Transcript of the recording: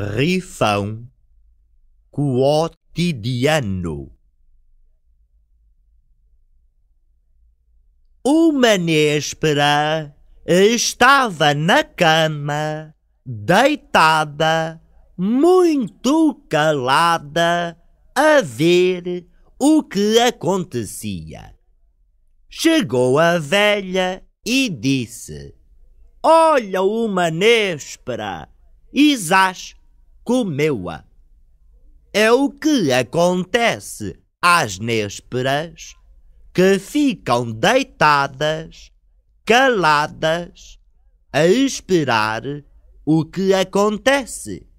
rifão quotidiano. Uma néspera estava na cama, deitada, muito calada, a ver o que acontecia. Chegou a velha e disse: Olha uma néspera! Isás comeu-a. É o que acontece às nésperas que ficam deitadas, caladas, a esperar o que acontece.